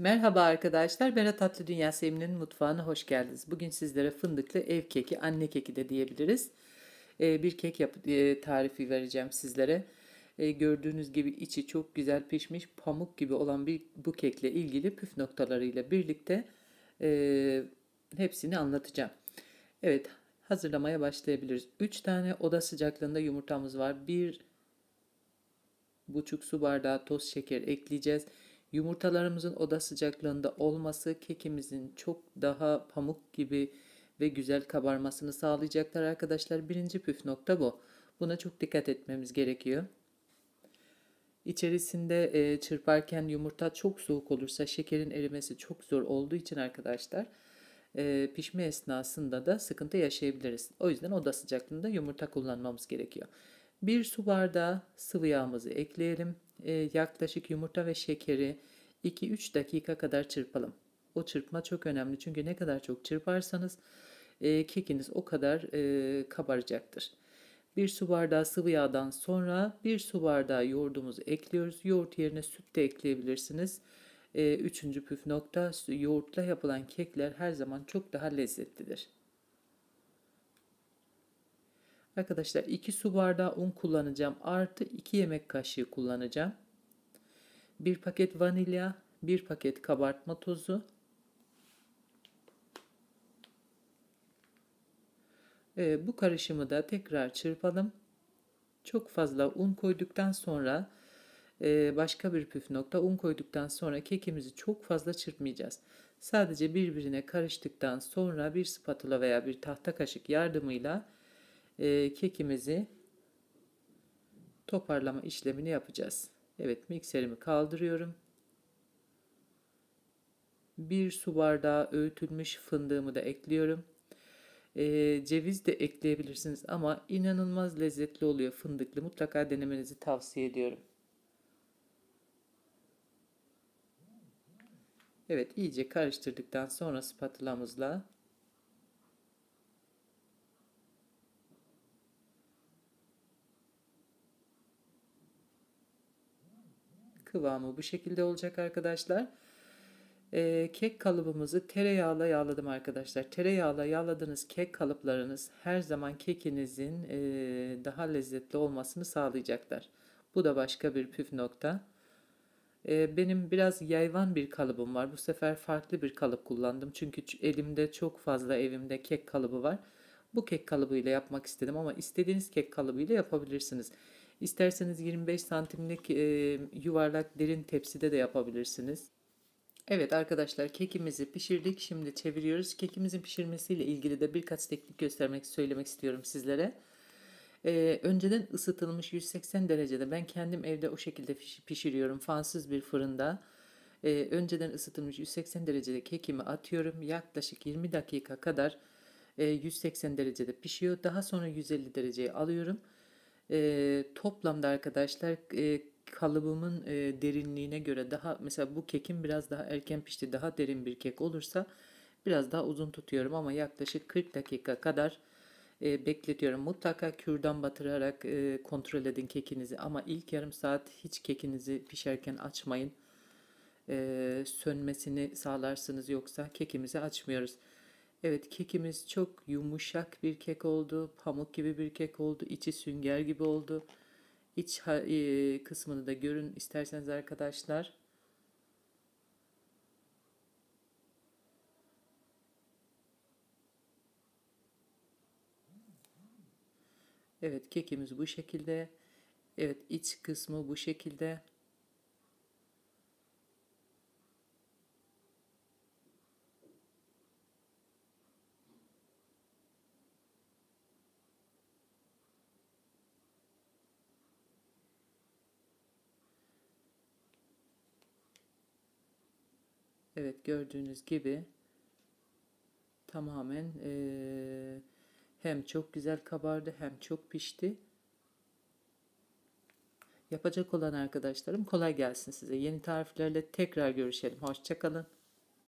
Merhaba arkadaşlar, Berat Tatlı Dünya Sevimli'nin mutfağına hoş geldiniz. Bugün sizlere fındıklı ev keki, anne keki de diyebiliriz. Ee, bir kek yap e, tarifi vereceğim sizlere. Ee, gördüğünüz gibi içi çok güzel pişmiş, pamuk gibi olan bir bu kekle ilgili püf noktalarıyla birlikte e, hepsini anlatacağım. Evet, hazırlamaya başlayabiliriz. 3 tane oda sıcaklığında yumurtamız var. 1,5 su bardağı toz şeker ekleyeceğiz. Yumurtalarımızın oda sıcaklığında olması kekimizin çok daha pamuk gibi ve güzel kabarmasını sağlayacaktır arkadaşlar. Birinci püf nokta bu. Buna çok dikkat etmemiz gerekiyor. İçerisinde e, çırparken yumurta çok soğuk olursa şekerin erimesi çok zor olduğu için arkadaşlar e, pişme esnasında da sıkıntı yaşayabiliriz. O yüzden oda sıcaklığında yumurta kullanmamız gerekiyor. Bir su bardağı sıvı yağımızı ekleyelim. Ee, yaklaşık yumurta ve şekeri 2-3 dakika kadar çırpalım. O çırpma çok önemli çünkü ne kadar çok çırparsanız e, kekiniz o kadar e, kabaracaktır. 1 su bardağı sıvı yağdan sonra 1 su bardağı yoğurdumuzu ekliyoruz. Yoğurt yerine süt de ekleyebilirsiniz. E, üçüncü püf nokta yoğurtla yapılan kekler her zaman çok daha lezzetlidir. Arkadaşlar 2 su bardağı un kullanacağım. Artı 2 yemek kaşığı kullanacağım. 1 paket vanilya, 1 paket kabartma tozu. Ee, bu karışımı da tekrar çırpalım. Çok fazla un koyduktan sonra e, başka bir püf nokta un koyduktan sonra kekimizi çok fazla çırpmayacağız. Sadece birbirine karıştıktan sonra bir spatula veya bir tahta kaşık yardımıyla e, kekimizi toparlama işlemini yapacağız. Evet mikserimi kaldırıyorum. Bir su bardağı öğütülmüş fındığımı da ekliyorum. E, ceviz de ekleyebilirsiniz ama inanılmaz lezzetli oluyor fındıklı. Mutlaka denemenizi tavsiye ediyorum. Evet iyice karıştırdıktan sonra spatulamızla Kıvamı bu şekilde olacak arkadaşlar. Ee, kek kalıbımızı tereyağla yağladım arkadaşlar. Tereyağla yağladığınız kek kalıplarınız her zaman kekinizin e, daha lezzetli olmasını sağlayacaklar. Bu da başka bir püf nokta. Ee, benim biraz yayvan bir kalıbım var. Bu sefer farklı bir kalıp kullandım. Çünkü elimde çok fazla evimde kek kalıbı var. Bu kek kalıbıyla yapmak istedim ama istediğiniz kek kalıbıyla yapabilirsiniz. İsterseniz 25 santimlik e, yuvarlak derin tepside de yapabilirsiniz. Evet arkadaşlar kekimizi pişirdik. Şimdi çeviriyoruz. Kekimizin pişirmesiyle ilgili de birkaç teknik göstermek, söylemek istiyorum sizlere. Ee, önceden ısıtılmış 180 derecede ben kendim evde o şekilde pişiriyorum. Fansız bir fırında. Ee, önceden ısıtılmış 180 derecede kekimi atıyorum. Yaklaşık 20 dakika kadar e, 180 derecede pişiyor. Daha sonra 150 dereceye alıyorum. E, toplamda arkadaşlar e, kalıbımın e, derinliğine göre daha mesela bu kekin biraz daha erken pişti daha derin bir kek olursa biraz daha uzun tutuyorum ama yaklaşık 40 dakika kadar e, bekletiyorum. Mutlaka kürdan batırarak e, kontrol edin kekinizi ama ilk yarım saat hiç kekinizi pişerken açmayın. E, sönmesini sağlarsınız yoksa kekimizi açmıyoruz. Evet kekimiz çok yumuşak bir kek oldu. Pamuk gibi bir kek oldu. İçi sünger gibi oldu. İç e, kısmını da görün isterseniz arkadaşlar. Evet kekimiz bu şekilde. Evet iç kısmı bu şekilde. Evet gördüğünüz gibi tamamen e, hem çok güzel kabardı hem çok pişti. Yapacak olan arkadaşlarım kolay gelsin size. Yeni tariflerle tekrar görüşelim. Hoşçakalın.